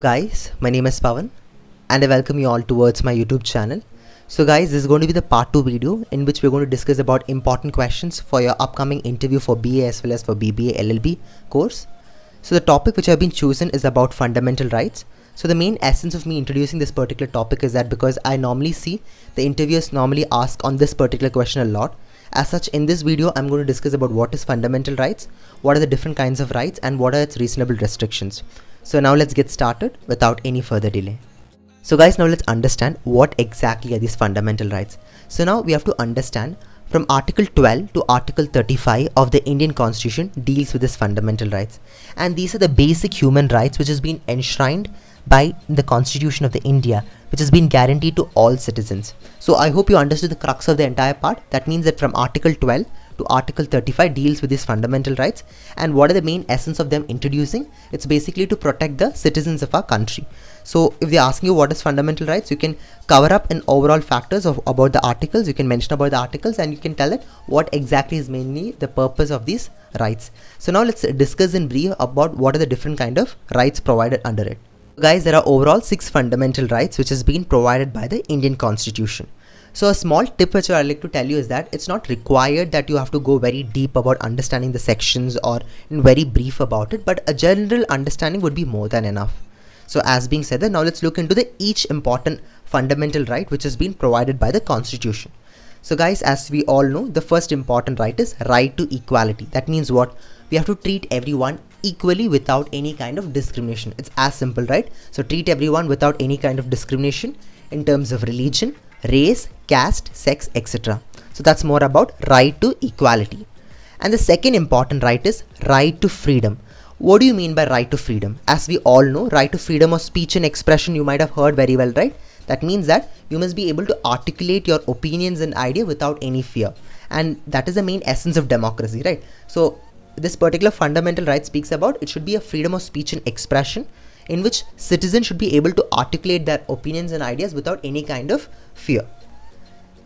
Guys, my name is Pavan and I welcome you all towards my YouTube channel. So guys, this is going to be the part 2 video in which we're going to discuss about important questions for your upcoming interview for BA as well as for BBA LLB course. So the topic which I've been chosen is about fundamental rights. So the main essence of me introducing this particular topic is that because I normally see the interviewers normally ask on this particular question a lot. As such, in this video, I'm going to discuss about what is fundamental rights, what are the different kinds of rights and what are its reasonable restrictions. So now let's get started without any further delay. So guys, now let's understand what exactly are these fundamental rights. So now we have to understand from Article 12 to Article 35 of the Indian Constitution deals with these fundamental rights. And these are the basic human rights which has been enshrined by the Constitution of the India, which has been guaranteed to all citizens. So I hope you understood the crux of the entire part. That means that from Article 12 Article 35 deals with these fundamental rights and what are the main essence of them introducing? It's basically to protect the citizens of our country. So if they're asking you what is fundamental rights, you can cover up in overall factors of about the articles. You can mention about the articles and you can tell it what exactly is mainly the purpose of these rights. So now let's discuss in brief about what are the different kind of rights provided under it. Guys, there are overall six fundamental rights which has been provided by the Indian Constitution. So a small tip which I like to tell you is that it's not required that you have to go very deep about understanding the sections or very brief about it, but a general understanding would be more than enough. So as being said, now let's look into the each important fundamental right which has been provided by the constitution. So guys, as we all know, the first important right is right to equality. That means what? We have to treat everyone equally without any kind of discrimination. It's as simple, right? So treat everyone without any kind of discrimination in terms of religion, race, caste, sex, etc. So that's more about right to equality. And the second important right is right to freedom. What do you mean by right to freedom? As we all know, right to freedom of speech and expression you might have heard very well, right? That means that you must be able to articulate your opinions and idea without any fear. And that is the main essence of democracy, right? So this particular fundamental right speaks about it should be a freedom of speech and expression in which citizens should be able to articulate their opinions and ideas without any kind of fear.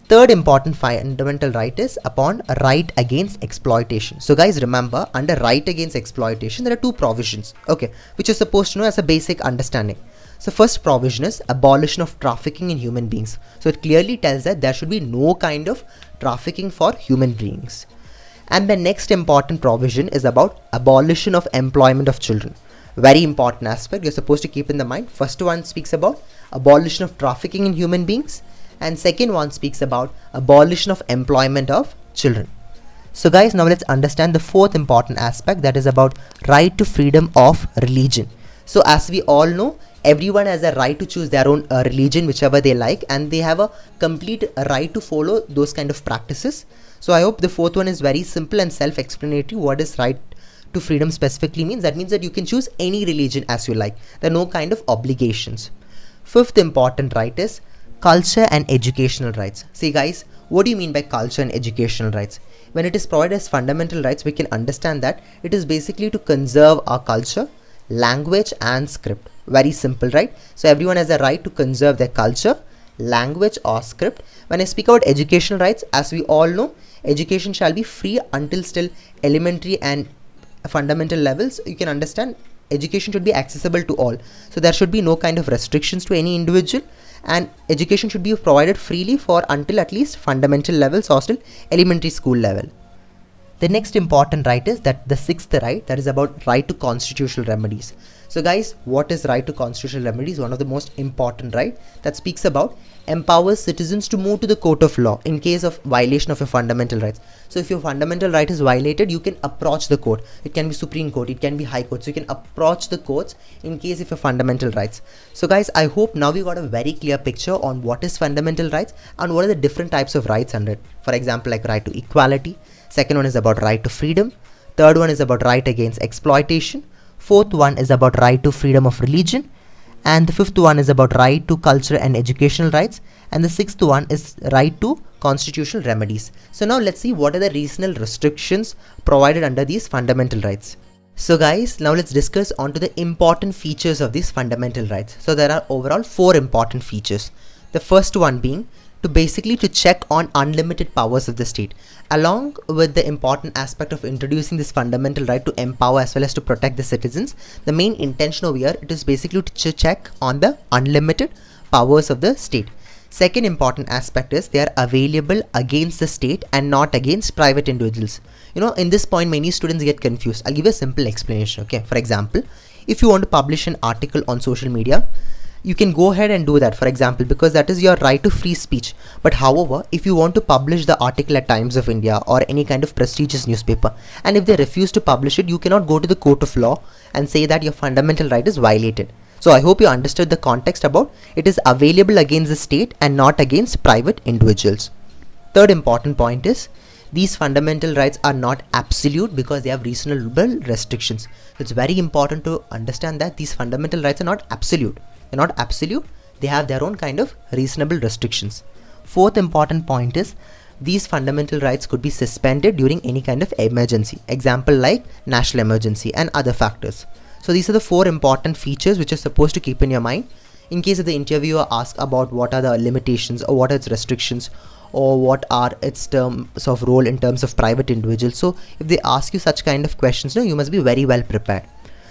Third important fundamental right is upon right against exploitation. So guys remember under right against exploitation there are two provisions okay which you're supposed to know as a basic understanding. So first provision is abolition of trafficking in human beings. So it clearly tells that there should be no kind of trafficking for human beings. And the next important provision is about abolition of employment of children very important aspect you're supposed to keep in the mind. First one speaks about abolition of trafficking in human beings and second one speaks about abolition of employment of children. So guys, now let's understand the fourth important aspect that is about right to freedom of religion. So as we all know, everyone has a right to choose their own uh, religion whichever they like and they have a complete right to follow those kind of practices. So I hope the fourth one is very simple and self-explanatory. What is right to freedom specifically means that means that you can choose any religion as you like. There are no kind of obligations. Fifth important right is culture and educational rights. See guys, what do you mean by culture and educational rights? When it is provided as fundamental rights, we can understand that it is basically to conserve our culture, language and script. Very simple, right? So everyone has a right to conserve their culture, language or script. When I speak about educational rights, as we all know, education shall be free until still elementary and fundamental levels you can understand education should be accessible to all so there should be no kind of restrictions to any individual and education should be provided freely for until at least fundamental levels or still elementary school level the next important right is that the sixth right that is about right to constitutional remedies so guys, what is right to constitutional remedies? One of the most important right that speaks about empowers citizens to move to the court of law in case of violation of your fundamental rights. So if your fundamental right is violated, you can approach the court. It can be Supreme Court, it can be High Court. So you can approach the courts in case of your fundamental rights. So guys, I hope now we got a very clear picture on what is fundamental rights and what are the different types of rights under it. For example, like right to equality. Second one is about right to freedom. Third one is about right against exploitation Fourth one is about right to freedom of religion. And the fifth one is about right to culture and educational rights. And the sixth one is right to constitutional remedies. So now let's see what are the reasonable restrictions provided under these fundamental rights. So guys, now let's discuss onto the important features of these fundamental rights. So there are overall four important features. The first one being to basically to check on unlimited powers of the state along with the important aspect of introducing this fundamental right to empower as well as to protect the citizens the main intention over here it is basically to check on the unlimited powers of the state second important aspect is they are available against the state and not against private individuals you know in this point many students get confused i'll give a simple explanation okay for example if you want to publish an article on social media you can go ahead and do that for example because that is your right to free speech but however if you want to publish the article at times of india or any kind of prestigious newspaper and if they refuse to publish it you cannot go to the court of law and say that your fundamental right is violated so i hope you understood the context about it is available against the state and not against private individuals third important point is these fundamental rights are not absolute because they have reasonable restrictions. It's very important to understand that these fundamental rights are not absolute. They're not absolute, they have their own kind of reasonable restrictions. Fourth important point is these fundamental rights could be suspended during any kind of emergency, example like national emergency and other factors. So these are the four important features which are supposed to keep in your mind in case if the interviewer asks about what are the limitations or what are its restrictions or what are its terms of role in terms of private individuals. So if they ask you such kind of questions, you, know, you must be very well prepared.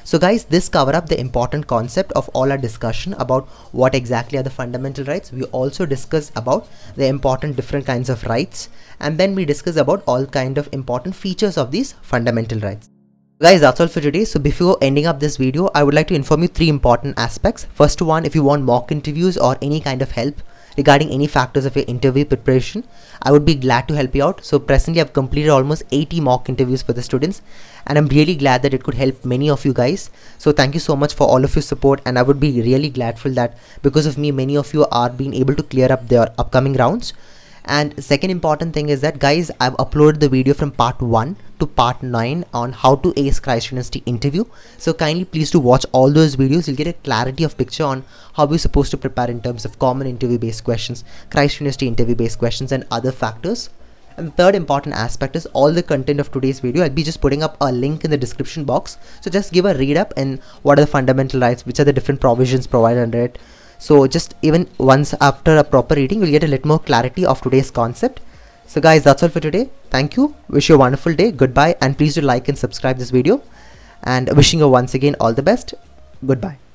So guys, this cover up the important concept of all our discussion about what exactly are the fundamental rights. We also discuss about the important different kinds of rights and then we discuss about all kind of important features of these fundamental rights. Guys, that's all for today. So before ending up this video, I would like to inform you three important aspects. First one, if you want mock interviews or any kind of help regarding any factors of your interview preparation. I would be glad to help you out. So presently I've completed almost 80 mock interviews for the students and I'm really glad that it could help many of you guys. So thank you so much for all of your support and I would be really gladful that because of me many of you are being able to clear up their upcoming rounds and second important thing is that guys I've uploaded the video from part 1 to part 9 on how to ace Christ University interview so kindly please to watch all those videos you'll get a clarity of picture on how we are supposed to prepare in terms of common interview based questions Christ University interview based questions and other factors and the third important aspect is all the content of today's video. I'll be just putting up a link in the description box. So just give a read up and what are the fundamental rights, which are the different provisions provided under it, so just even once after a proper reading you'll get a little more clarity of today's concept so guys that's all for today thank you wish you a wonderful day goodbye and please do like and subscribe this video and wishing you once again all the best goodbye